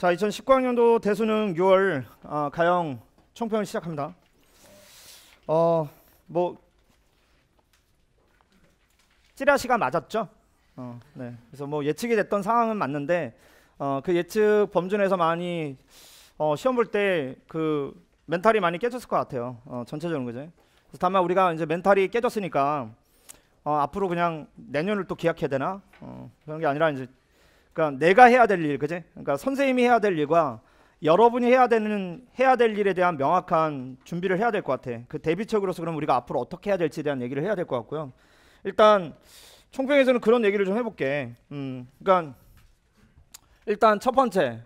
자, 2019학년도 대수능 6월 어, 아, 가영 총평을 시작합니다. 어, 뭐 찌라시가 맞았죠? 어, 네. 그래서 뭐 예측이 됐던 상황은 맞는데 어, 그 예측 범준에서 많이 어, 시험 볼 때 그 멘탈이 많이 깨졌을 것 같아요. 어, 전체적인 거죠. 그래서 다만 우리가 이제 멘탈이 깨졌으니까 어, 앞으로 그냥 내년을 또 기약해야 되나 어, 그런 게 아니라 이제 그러니까 내가 해야 될 일, 그지? 그러니까 선생님이 해야 될 일과 여러분이 해야 되는 해야 될 일에 대한 명확한 준비를 해야 될 것 같아. 그 대비책으로서 그럼 우리가 앞으로 어떻게 해야 될지에 대한 얘기를 해야 될 것 같고요. 일단 총평에서는 그런 얘기를 좀 해볼게. 음, 그러니까 일단 첫 번째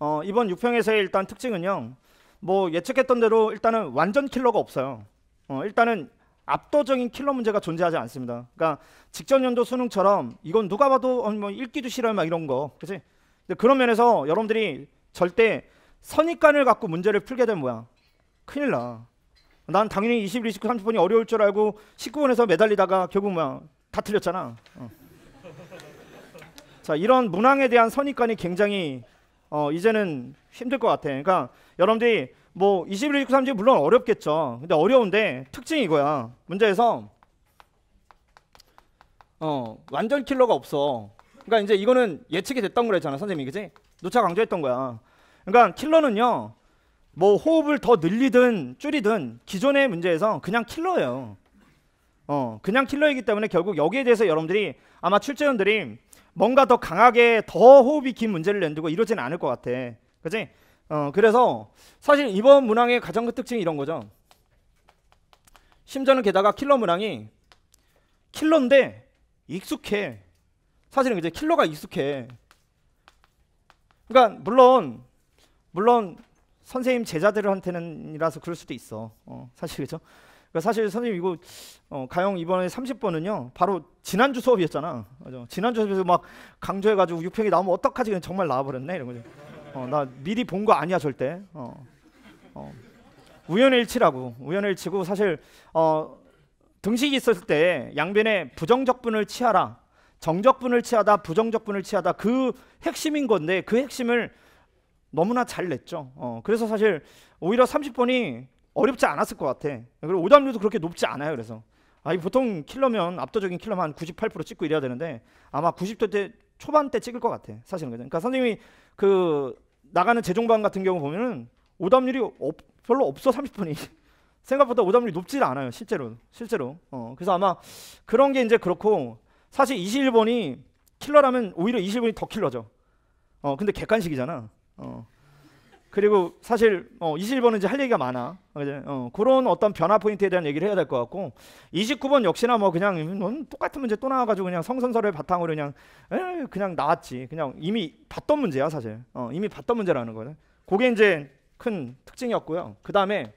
어, 이번 6평에서의 일단 특징은요. 뭐 예측했던 대로 일단은 완전 킬러가 없어요. 어, 일단은 압도적인 킬러 문제가 존재하지 않습니다. 그러니까 직전 연도 수능처럼 이건 누가 봐도 어, 뭐 읽기도 싫어요 막 이런 거. 그렇지? 근데 그런 면에서 여러분들이 절대 선입관을 갖고 문제를 풀게 되면 뭐 큰일 나. 난 당연히 21, 29, 30번이 어려울 줄 알고 19번에서 매달리다가 결국 뭐다 틀렸잖아. 어. 자, 이런 문항에 대한 선입관이 굉장히 어, 이제는 힘들 것 같아. 그러니까 여러분들이 뭐 21, 29, 30 물론 어렵겠죠. 근데 어려운데 특징이 이거야. 문제에서 어, 완전 킬러가 없어. 그러니까 이제 이거는 예측이 됐던 거랬잖아, 선생님이. 그지 노차 강조했던 거야. 그러니까 킬러는요. 뭐 호흡을 더 늘리든 줄이든 기존의 문제에서 그냥 킬러예요. 어, 그냥 킬러이기 때문에 결국 여기에 대해서 여러분들이 아마 출제원들이 뭔가 더 강하게 더 호흡이 긴 문제를 내두고 이러진 않을 것 같아. 그지 어, 그래서 사실 이번 문항의 가장 큰 특징이 이런 거죠. 심지어는 게다가 킬러 문항이 킬러인데 익숙해. 사실은 이제 킬러가 익숙해. 그러니까 물론 물론 선생님 제자들한테는이라서 그럴 수도 있어. 어, 사실 그죠? 그러니까 사실 선생님 이거 어, 가영 이번에 30번은요. 바로 지난주 수업이었잖아. 그죠? 지난주 수업에서 막 강조해가지고 6평이 나오면 어떡하지? 그냥 정말 나와버렸네 이런 거죠. 어, 나 미리 본 거 아니야 절대. 어, 어. 우연 일치라고 우연 일치고 사실 어, 등식이 있었을 때 양변에 부정적분을 취하라 정적분을 취하다 부정적분을 취하다 그 핵심인 건데 그 핵심을 너무나 잘 냈죠. 어, 그래서 사실 오히려 30번이 어렵지 않았을 것 같아. 그리고 오답률도 그렇게 높지 않아요. 그래서 아니 보통 킬러면 압도적인 킬러만 98% 찍고 이래야 되는데 아마 90대 초반 때 찍을 것 같아. 사실은 그죠. 그러니까 선생님이 그 나가는 재종반 같은 경우 보면은 오답률이 없, 별로 없어 30분이 생각보다 오답률이 높지 않아요 실제로 실제로 어, 그래서 아마 그런 게 이제 그렇고 사실 21번이 킬러라면 오히려 21번이 더 킬러죠 어 근데 객관식이잖아 어. 그리고 사실 어, 21번은 이제 할 얘기가 많아. 그 어, 그런 어떤 변화 포인트에 대한 얘기를 해야 될 것 같고 29번 역시나 뭐 그냥 똑같은 문제 또 나와가지고 그냥 성선설을 바탕으로 그냥 에이, 그냥 나왔지. 그냥 이미 봤던 문제야 사실. 어, 이미 봤던 문제라는 거는. 그게 이제 큰 특징이었고요. 그 다음에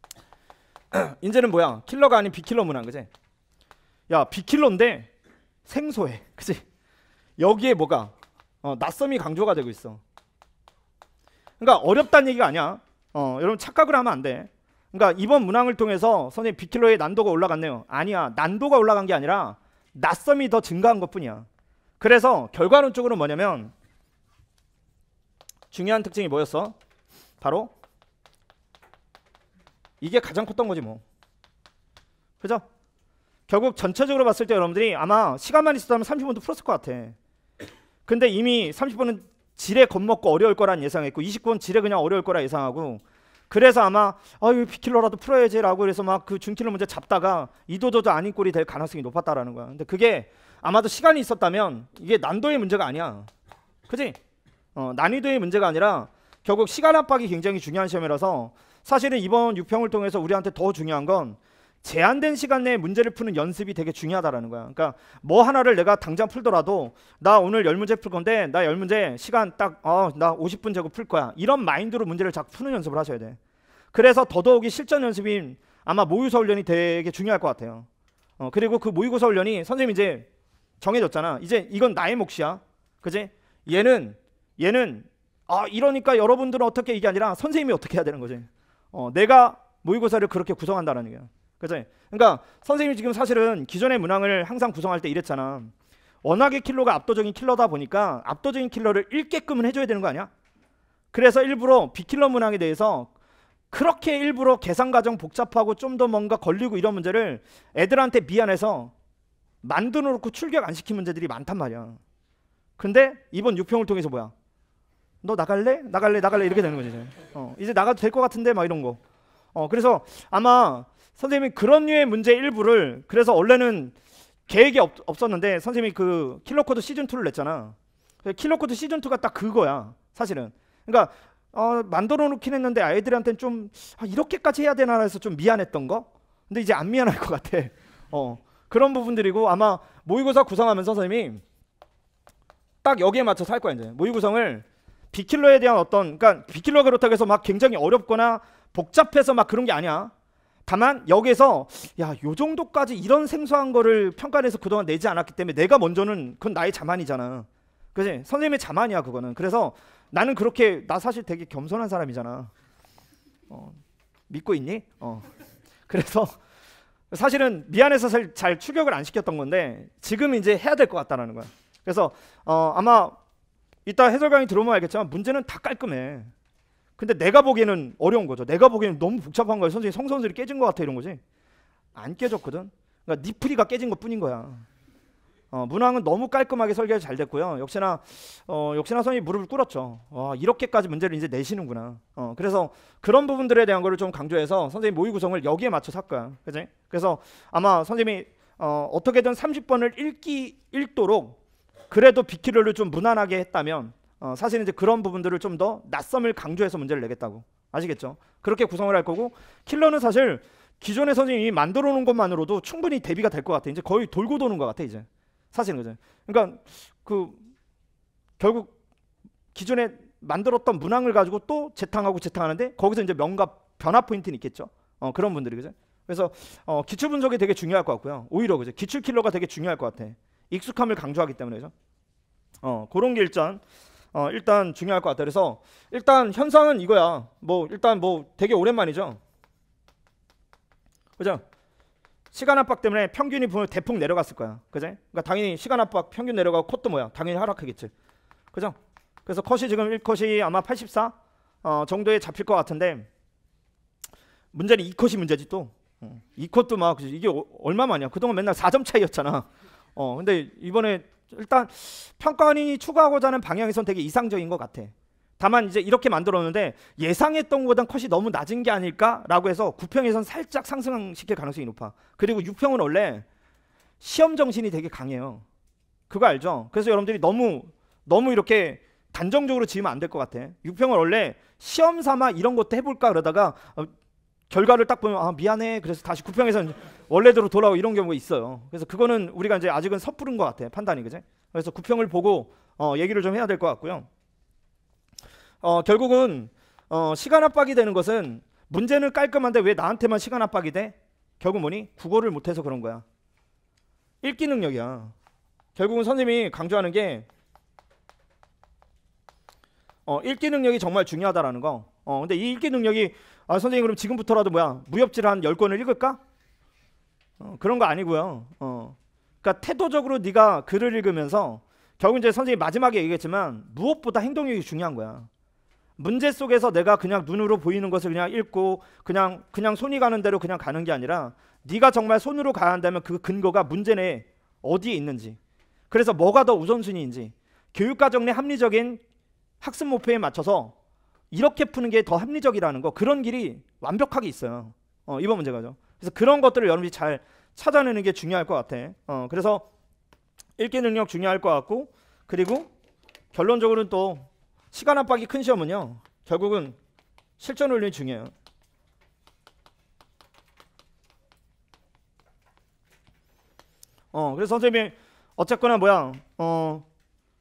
이제는 뭐야? 킬러가 아닌 비킬러 문화 그지? 야 비킬러인데 생소해. 그지? 여기에 뭐가 어, 낯섦이 강조가 되고 있어. 그러니까 어렵다는 얘기가 아니야. 어, 여러분 착각을 하면 안 돼. 그러니까 이번 문항을 통해서 선생님 비킬러의 난도가 올라갔네요. 아니야. 난도가 올라간 게 아니라 낯섦이 더 증가한 것뿐이야. 그래서 결과론적으로 뭐냐면 중요한 특징이 뭐였어? 바로 이게 가장 컸던 거지 뭐. 그죠? 결국 전체적으로 봤을 때 여러분들이 아마 시간만 있었다면 30분도 풀었을 것 같아. 근데 이미 30분은 지뢰 겁먹고 어려울 거란 예상했고 29번 지뢰 그냥 어려울 거라 예상하고 그래서 아마 아유 피킬러라도 풀어야지라고 해서막 그중킬러 문제 잡다가 이도저도 아닌 꼴이 될 가능성이 높았다라는 거야. 근데 그게 아마도 시간이 있었다면 이게 난도의 문제가 아니야. 그지? 어, 난이도의 문제가 아니라 결국 시간 압박이 굉장히 중요한 시험이라서 사실은 이번 6평을 통해서 우리한테 더 중요한 건 제한된 시간 내에 문제를 푸는 연습이 되게 중요하다라는 거야. 그러니까 뭐 하나를 내가 당장 풀더라도 나 오늘 열 문제 풀 건데 나 열 문제 시간 딱나 어, 50분 재고 풀 거야. 이런 마인드로 문제를 자꾸 푸는 연습을 하셔야 돼. 그래서 더더욱이 실전 연습인 아마 모의고사 훈련이 되게 중요할 것 같아요. 어, 그리고 그 모의고사 훈련이 선생님 이제 정해졌잖아. 이제 이건 나의 몫이야. 그지? 얘는 얘는 아 이러니까 여러분들은 어떻게 이게 아니라 선생님이 어떻게 해야 되는 거지. 어, 내가 모의고사를 그렇게 구성한다라는 거야. 그죠? 그러니까 선생님이 지금 사실은 기존의 문항을 항상 구성할 때 이랬잖아. 워낙에 킬러가 압도적인 킬러다 보니까 압도적인 킬러를 읽게끔은 해줘야 되는 거 아니야? 그래서 일부러 비킬러 문항에 대해서 그렇게 일부러 계산 과정 복잡하고 좀 더 뭔가 걸리고 이런 문제를 애들한테 미안해서 만들어 놓고 출격 안 시킨 문제들이 많단 말이야. 근데 이번 6평을 통해서 뭐야? 너 나갈래? 나갈래? 나갈래? 이렇게 되는 거지. 어, 이제 나가도 될 것 같은데 막 이런 거. 어, 그래서 아마 선생님이 그런 류의 문제 일부를 그래서 원래는 계획이 없, 없었는데 선생님이 그 킬러코드 시즌 2를 냈잖아. 킬러코드 시즌 2가 딱 그거야. 사실은. 그러니까 어, 만들어 놓긴 했는데 아이들한테는 좀 아, 이렇게까지 해야 되나 해서 좀 미안했던 거. 근데 이제 안 미안할 것 같아. 어. 그런 부분들이고 아마 모의고사 구성하면서 선생님이 딱 여기에 맞춰서 할 거야 이제 모의구성을 비킬러에 대한 어떤 그러니까 비킬러 그렇다고 해서 막 굉장히 어렵거나 복잡해서 막 그런 게 아니야 다만 여기서 에야요 정도까지 이런 생소한 거를 평가해서 그동안 내지 않았기 때문에 내가 먼저는 그건 나의 자만이잖아. 그지? 선생님의 자만이야 그거는. 그래서 나는 그렇게 나 사실 되게 겸손한 사람이잖아. 어, 믿고 있니? 어. 그래서 사실은 미안해서 잘, 잘 추격을 안 시켰던 건데 지금 이제 해야 될 것 같다라는 거야. 그래서 어, 아마 이따 해설 강의 들어오면 알겠지만 문제는 다 깔끔해. 근데 내가 보기에는 어려운 거죠. 내가 보기에는 너무 복잡한 거예요 선생님 성선설이 깨진 것 같아 이런 거지. 안 깨졌거든. 그러니까 니프리가 네 깨진 것 뿐인 거야. 어, 문항은 너무 깔끔하게 설계가 잘 됐고요. 역시나 어, 역시나 선이 생 무릎을 꿇었죠. 와, 이렇게까지 문제를 이제 내시는구나. 어, 그래서 그런 부분들에 대한 거를 좀 강조해서 선생님 모의 구성을 여기에 맞춰서 할 거야. 그지? 그래서 아마 선생님이 어, 어떻게든 30번을 읽기 읽도록 그래도 비키를좀 무난하게 했다면 어, 사실 이제 그런 부분들을 좀 더 낯섦을 강조해서 문제를 내겠다고 아시겠죠? 그렇게 구성을 할 거고 킬러는 사실 기존의 선생님이 만들어 놓은 것만으로도 충분히 대비가 될 것 같아. 이제 거의 돌고 도는 것 같아 이제 사실은 그죠. 그러니까 그 결국 기존에 만들었던 문항을 가지고 또 재탕하고 재탕하는데 거기서 이제 명과 변화 포인트는 있겠죠. 어, 그런 분들이 그죠. 그래서 어, 기출 분석이 되게 중요할 것 같고요. 오히려 그죠. 기출 킬러가 되게 중요할 것 같아. 익숙함을 강조하기 때문에 그죠. 어, 그런 게 일단 어, 일단 중요할 것 같아요. 그래서 일단 현상은 이거야. 뭐 일단 뭐 되게 오랜만이죠. 그죠? 시간 압박 때문에 평균이 분명 대폭 내려갔을 거야. 그제? 그러니까 당연히 시간 압박 평균 내려가고 컷도 뭐야? 당연히 하락하겠지. 그죠? 그래서 컷이 지금 1컷이 아마 84 어, 정도에 잡힐 것 같은데 문제는 2컷이 문제지 또. 2컷도 어, 막 이게 얼마만이야. 그동안 맨날 4점 차이였잖아. 어, 근데 이번에 일단 평가원이 추구하고자 하는 방향에선 되게 이상적인 것 같아. 다만 이제 이렇게 만들었는데 예상했던 것보단 컷이 너무 낮은 게 아닐까라고 해서 9평에선 살짝 상승시킬 가능성이 높아. 그리고 6평은 원래 시험 정신이 되게 강해요. 그거 알죠? 그래서 여러분들이 너무 너무 이렇게 단정적으로 지으면 안 될 것 같아. 6평은 원래 시험 삼아 이런 것도 해볼까 그러다가 어, 결과를 딱 보면 아 미안해 그래서 다시 구평에서 원래대로 돌아오고 이런 경우가 있어요. 그래서 그거는 우리가 이제 아직은 섣부른 것 같아 판단이 그제. 그래서 구평을 보고 어, 얘기를 좀 해야 될 것 같고요. 어, 결국은 어, 시간 압박이 되는 것은 문제는 깔끔한데 왜 나한테만 시간 압박이 돼? 결국 뭐니? 국어를 못해서 그런 거야. 읽기 능력이야. 결국은 선생님이 강조하는 게 어, 읽기 능력이 정말 중요하다라는 거. 어, 근데 이 읽기 능력이 아, 선생님 그럼 지금부터라도 뭐야 무협질 한 10권을 읽을까? 어, 그런 거 아니고요. 어. 그러니까 태도적으로 네가 글을 읽으면서 결국 이제 선생님이 마지막에 얘기했지만 무엇보다 행동력이 중요한 거야. 문제 속에서 내가 그냥 눈으로 보이는 것을 그냥 읽고 그냥 그냥 손이 가는 대로 그냥 가는 게 아니라 네가 정말 손으로 가야 한다면 그 근거가 문제 내에 어디에 있는지 그래서 뭐가 더 우선순위인지 교육 과정 내 합리적인 학습 목표에 맞춰서 이렇게 푸는 게 더 합리적이라는 거 그런 길이 완벽하게 있어요. 어, 이번 문제가죠. 그래서 그런 것들을 여러분이 잘 찾아내는 게 중요할 것 같아. 어, 그래서 읽기 능력 중요할 것 같고 그리고 결론적으로는 또 시간 압박이 큰 시험은요. 결국은 실전 훈련이 중요해요. 어, 그래서 선생님이 어쨌거나 뭐야 어,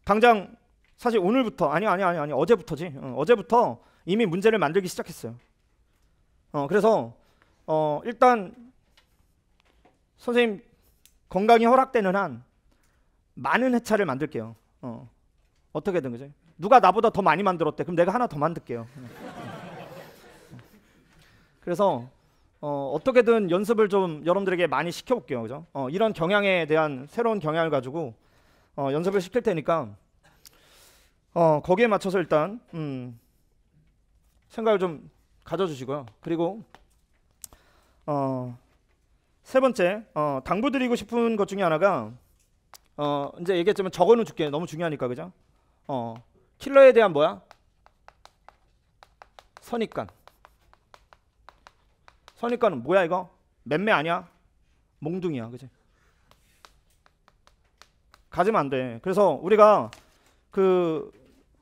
당장 사실 오늘부터 아니 아니 아니 아니 어제부터지 어, 제부터 이미 문제를 만들기 시작했어요. 어, 그래서 어, 일단 선생님 건강이 허락되는 한 많은 회차를 만들게요. 어, 어떻게든 그죠? 누가 나보다 더 많이 만들었대. 그럼 내가 하나 더 만들게요. 그래서 어, 어떻게든 연습을 좀 여러분들에게 많이 시켜볼게요, 그죠? 어, 이런 경향에 대한 새로운 경향을 가지고 어, 연습을 시킬 테니까 어, 거기에 맞춰서 일단 음, 생각을 좀 가져주시고요. 그리고 어, 세 번째 어, 당부드리고 싶은 것 중에 하나가 어, 이제 얘기했지만 적어는 줄게 너무 중요하니까 그죠? 어, 킬러에 대한 뭐야? 선입관. 선입관은 뭐야 이거? 맴매 아니야? 몽둥이야, 그지? 가지면 안 돼. 그래서 우리가 그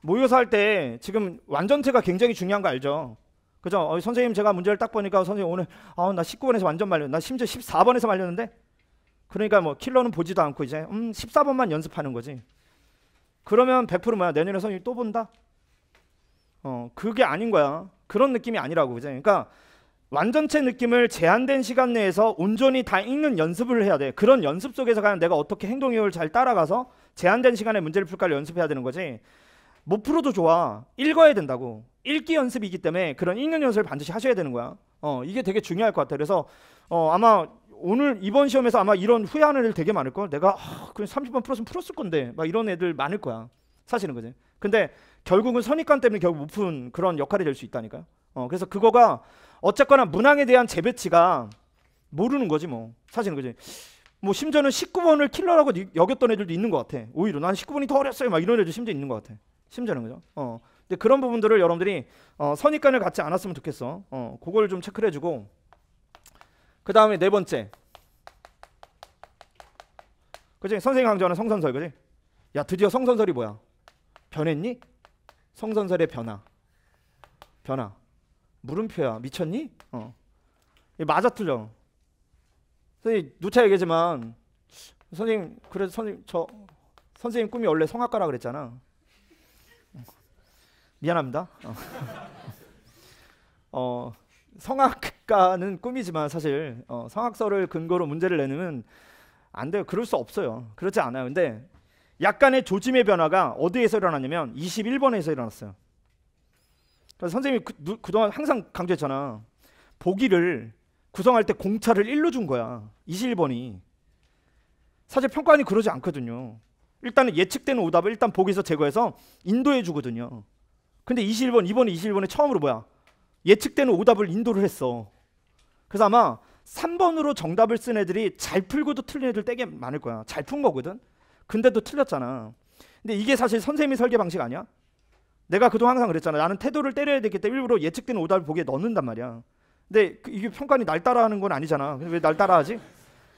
모여서할때 지금 완전체가 굉장히 중요한 거 알죠? 그죠? 어, 선생님 제가 문제를 딱 보니까 선생님 오늘 아, 나 19번에서 완전 말려. 나 심지어 14번에서 말렸는데. 그러니까 뭐 킬러는 보지도 않고 이제 음 14번만 연습하는 거지. 그러면 100% 뭐야? 내년에 선생님 또 본다? 어, 그게 아닌 거야. 그런 느낌이 아니라고 그죠? 그러니까 완전체 느낌을 제한된 시간 내에서 온전히 다 읽는 연습을 해야 돼. 그런 연습 속에서 가연 내가 어떻게 행동력을 잘 따라가서 제한된 시간에 문제를 풀까를 연습해야 되는 거지. 못 풀어도 좋아. 읽어야 된다고. 읽기 연습이기 때문에 그런 읽는 연습을 반드시 하셔야 되는 거야. 어, 이게 되게 중요할 것 같아. 그래서 어, 아마 오늘 이번 시험에서 아마 이런 후회하는 애들 되게 많을 걸. 내가 아, 그냥 30번 풀었으면 풀었을 건데. 막 이런 애들 많을 거야. 사실은 그지. 근데 결국은 선입관 때문에 결국 못푼 그런 역할이 될 수 있다니까요. 어, 그래서 그거가 어쨌거나 문항에 대한 재배치가 모르는 거지 뭐. 사실은 그지. 뭐 심지어는 19번을 킬러라고 여겼던 애들도 있는 것 같아. 오히려 난 19번이 더 어렸어요. 막 이런 애들 심지어 있는 것 같아. 심지어는 그죠? 어. 근데 그런 부분들을 여러분들이 어, 선입관을 갖지 않았으면 좋겠어. 어, 그걸 좀 체크를 해주고 그 다음에 네 번째 그지? 선생님 강조하는 성선설 그지? 야 드디어 성선설이 뭐야? 변했니? 성선설의 변화 변화 물음표야 미쳤니? 어. 맞아 틀려 선생님 누차 얘기지만 선생님 그래서 선생님 저 선생님 꿈이 원래 성악가라 그랬잖아 미안합니다. 어. 어, 성악가는 꿈이지만 사실 어, 성악서를 근거로 문제를 내면 안 돼요. 그럴 수 없어요. 그렇지 않아요. 근데 약간의 조짐의 변화가 어디에서 일어났냐면 21번에서 일어났어요. 그래서 선생님이 그, 그동안 항상 강조했잖아. 보기를 구성할 때 공차를 1로 준 거야. 21번이. 사실 평가안이 그러지 않거든요. 일단은 예측되는 오답을 일단 보기에서 제거해서 인도해 주거든요. 근데 21번 이번에 21번에 처음으로 뭐야? 예측되는 오답을 인도를 했어. 그래서 아마 3번으로 정답을 쓴 애들이 잘 풀고도 틀린 애들 되게 많을 거야. 잘 푼 거거든. 근데도 틀렸잖아. 근데 이게 사실 선생님이 설계 방식 아니야? 내가 그동안 항상 그랬잖아. 나는 태도를 때려야 되기 때문에 일부러 예측된 오답을 보기에 넣는단 말이야. 근데 그 이게 평가니 날 따라하는 건 아니잖아. 근데 왜날 따라하지?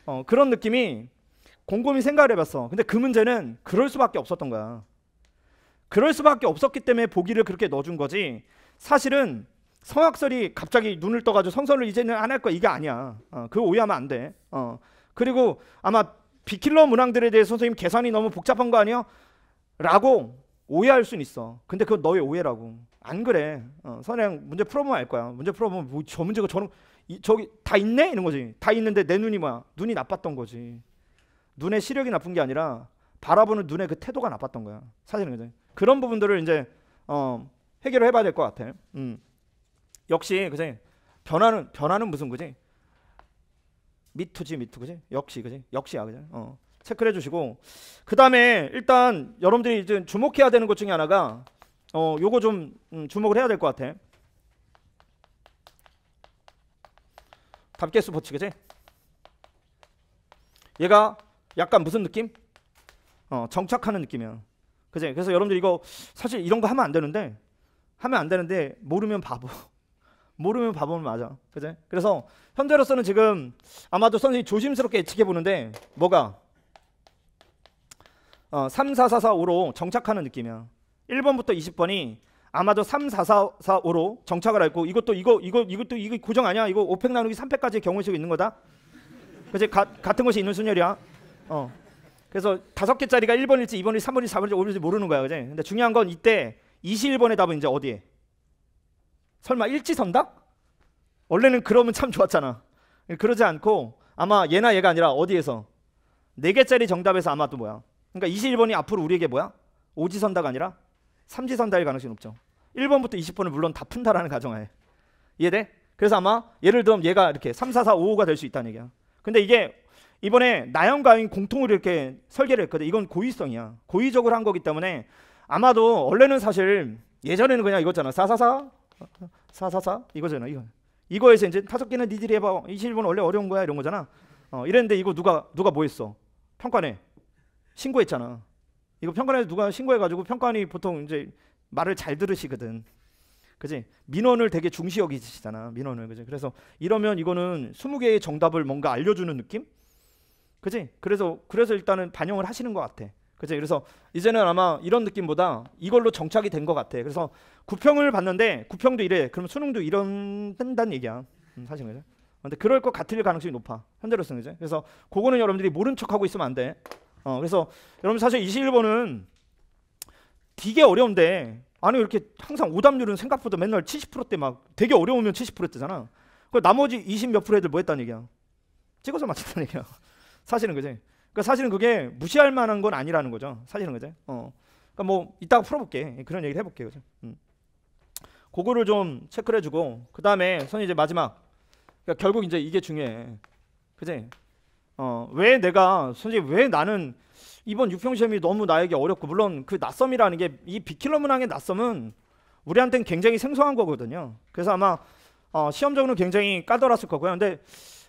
어, 그런 느낌이 곰곰이 생각을 해봤어. 근데 그 문제는 그럴 수밖에 없었던 거야. 그럴 수밖에 없었기 때문에 보기를 그렇게 넣어준 거지. 사실은 성악설이 갑자기 눈을 떠가지고 성선을 이제는 안 할 거야 이게 아니야. 어, 그거 오해하면 안 돼. 어. 그리고 아마 비킬러 문항들에 대해 서 선생님 계산이 너무 복잡한 거 아니야? 라고 오해할 수는 있어. 근데 그건 너의 오해라고. 안 그래. 어, 선생 문제 풀어보면 알 거야. 문제 풀어보면 뭐저 문제가 저런 이, 저기 다 있네 이런 거지. 다 있는데 내 눈이 뭐야? 눈이 나빴던 거지. 눈의 시력이 나쁜 게 아니라 바라보는 눈의 그 태도가 나빴던 거야. 사실은 그죠. 그런 부분들을 이제 어, 해결을 해봐야 될 것 같아. 음. 역시 그지 변화는 변화는 무슨 거지 미투지 미투 그지 역시 그지 역시야 그지 어. 체크를 해주시고 그 다음에 일단 여러분들이 이제 주목해야 되는 것 중에 하나가 어 요거 좀 음, 주목을 해야 될 것 같아. 답게수버칙 그지? 얘가 약간 무슨 느낌? 어, 정착하는 느낌이야. 그제 그래서 여러분들 이거 사실 이런 거 하면 안 되는데 하면 안 되는데 모르면 바보. 모르면 바보는 맞아. 그제? 그래서 현재로서는 지금 아마도 선생님이 조심스럽게 예측해 보는데 뭐가 어, 3 4 4 4 5로 정착하는 느낌이야. 1번부터 20번이 아마도 3 4 4 4 5로 정착을 했고 이것도 이거 이거 이것도 이거 고정 아니야. 이거 5팩 나누기 3팩까지의 경우식이 있는 거다. 그제 같은 것이 있는 순열이야. 어. 그래서 다섯 개짜리가 1번일지 2번일지 3번일지 4번일지 5번일지 모르는 거야. 그지? 근데 중요한 건 이때 21번의 답은 이제 어디에? 설마 일지선다 원래는 그러면 참 좋았잖아. 그러지 않고 아마 얘나 얘가 아니라 어디에서? 네 개짜리 정답에서 아마 또 뭐야? 그러니까 21번이 앞으로 우리에게 뭐야? 오지선다가 아니라 삼지선다일 가능성이 높죠. 1번부터 20번은 물론 다 푼다라는 가정하에. 이해돼? 그래서 아마 예를 들면 얘가 이렇게 3, 4, 4, 5, 5가 될 수 있다는 얘기야. 근데 이게 이번에 나연가인 공통으로 이렇게 설계를 했거든. 이건 고의성이야. 고의적으로 한 거기 때문에 아마도 원래는 사실 예전에는 그냥 이거잖아. 사사사 사사사 이거잖아. 이거 이거에서 이제 다섯 개는 니들이 해봐. 21번 원래 어려운 거야 이런 거잖아. 어, 이랬는데 이거 누가 누가 뭐 했어? 평가네 신고했잖아. 이거 평가에 누가 신고해가지고 평가원이 보통 이제 말을 잘 들으시거든. 그지? 민원을 되게 중시 여기시잖아. 민원을 그지? 그래서 이러면 이거는 20개의 정답을 뭔가 알려주는 느낌? 그지? 그래서 그래서 일단은 반영을 하시는 것 같아. 그지? 그래서 이제는 아마 이런 느낌보다 이걸로 정착이 된 것 같아. 그래서 구평을 봤는데 구평도 이래. 그럼 수능도 이런 된다는 얘기야. 음, 사실 그죠? 근데 그럴 것 같을 가능성이 높아. 현재로서는 이제. 그래서 그거는 여러분들이 모른 척하고 있으면 안 돼. 어, 그래서 여러분 사실 21번은 되게 어려운데 아니 이렇게 항상 오답률은 생각보다 맨날 70%대 막 되게 어려우면 70%대잖아. 그 나머지 20 몇 프로 애들 뭐 했다는 얘기야? 찍어서 맞췄다는 얘기야. 사실은 그지. 그러니까 사실은 그게 무시할 만한 건 아니라는 거죠. 사실은 그지. 어. 그러니까 뭐 이따가 풀어볼게. 그런 얘기를 해볼게. 그죠. 음. 그거를 좀 체크를 해주고 그 다음에 선이 이제 마지막. 그러니까 결국 이제 이게 중요해. 그지. 어, 왜 내가 선생님 왜 나는 이번 육평 시험이 너무 나에게 어렵고 물론 그 낯섦이라는 게 이 비킬러 문항의 낯섦은 우리한테는 굉장히 생소한 거거든요. 그래서 아마 어, 시험적으로 굉장히 까다로웠을 거고요. 근데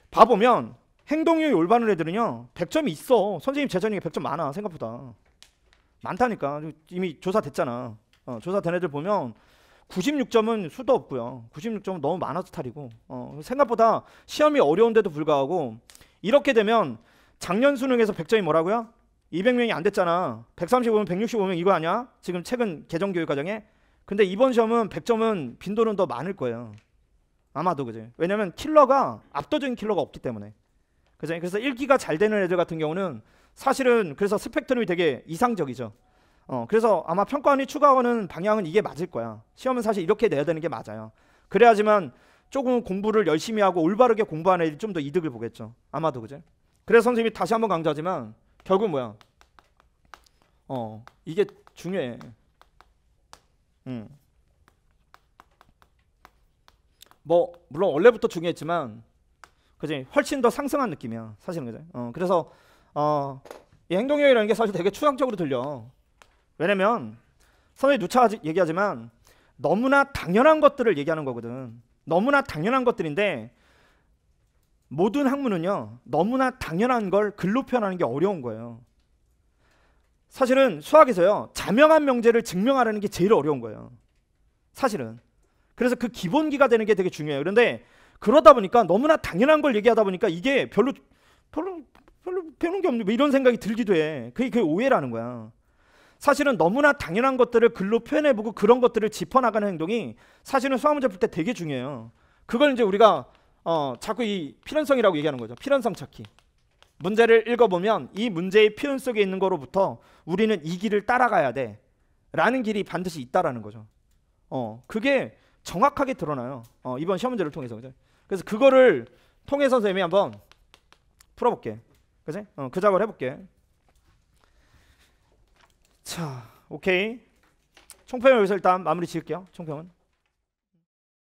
봐보면 행동이 올바른 애들은요 100점이 있어 선생님 재전형에 100점 많아 생각보다 많다니까 이미 조사됐잖아 어, 조사된 애들 보면 96점은 수도 없고요 96점은 너무 많아 스타일이고 어, 생각보다 시험이 어려운데도 불구하고 이렇게 되면 작년 수능에서 100점이 뭐라고요? 200명이 안 됐잖아 135명 165명 이거 아니야? 지금 최근 개정교육 과정에 근데 이번 시험은 100점은 빈도는 더 많을 거예요 아마도 그지 왜냐면 킬러가 압도적인 킬러가 없기 때문에 그죠? 그래서 일기가잘 되는 애들 같은 경우는 사실은 그래서 스펙트럼이 되게 이상적이죠. 어, 그래서 아마 평가원이 추가하는 방향은 이게 맞을 거야. 시험은 사실 이렇게 내야 되는 게 맞아요. 그래야지만 조금 공부를 열심히 하고 올바르게 공부하는 애들이 좀 더 이득을 보겠죠. 아마도 그죠? 그래서 선생님이 다시 한번 강조하지만 결국 뭐야? 어, 이게 중요해. 음. 뭐 물론 원래부터 중요했지만 그지? 훨씬 더 상승한 느낌이야. 사실은 그죠? 어, 그래서 어, 이 행동요율이라는 게 사실 되게 추상적으로 들려. 왜냐면 선생님 누차 얘기하지만 너무나 당연한 것들을 얘기하는 거거든. 너무나 당연한 것들인데 모든 학문은요. 너무나 당연한 걸 글로 표현하는 게 어려운 거예요. 사실은 수학에서요. 자명한 명제를 증명하라는 게 제일 어려운 거예요. 사실은. 그래서 그 기본기가 되는 게 되게 중요해요. 그런데 그러다 보니까 너무나 당연한 걸 얘기하다 보니까 이게 별로 별로 별로 배는게 없는 뭐 이런 생각이 들기도 해. 그게 그게 오해라는 거야. 사실은 너무나 당연한 것들을 글로 표현해보고 그런 것들을 짚어나가는 행동이 사실은 수학 문제 풀 때 되게 중요해요. 그걸 이제 우리가 어, 자꾸 이 필연성이라고 얘기하는 거죠. 필연성 찾기. 문제를 읽어보면 이 문제의 표현 속에 있는 거로부터 우리는 이 길을 따라가야 돼. 라는 길이 반드시 있다라는 거죠. 어, 그게 정확하게 드러나요. 어, 이번 시험 문제를 통해서. 그죠? 그래서 그거를 통해서 선생님이 한번 풀어볼게. 그지? 어, 그 작업을 해볼게. 자, 오케이. 총평은 여기서 일단 마무리 지을게요. 총평은.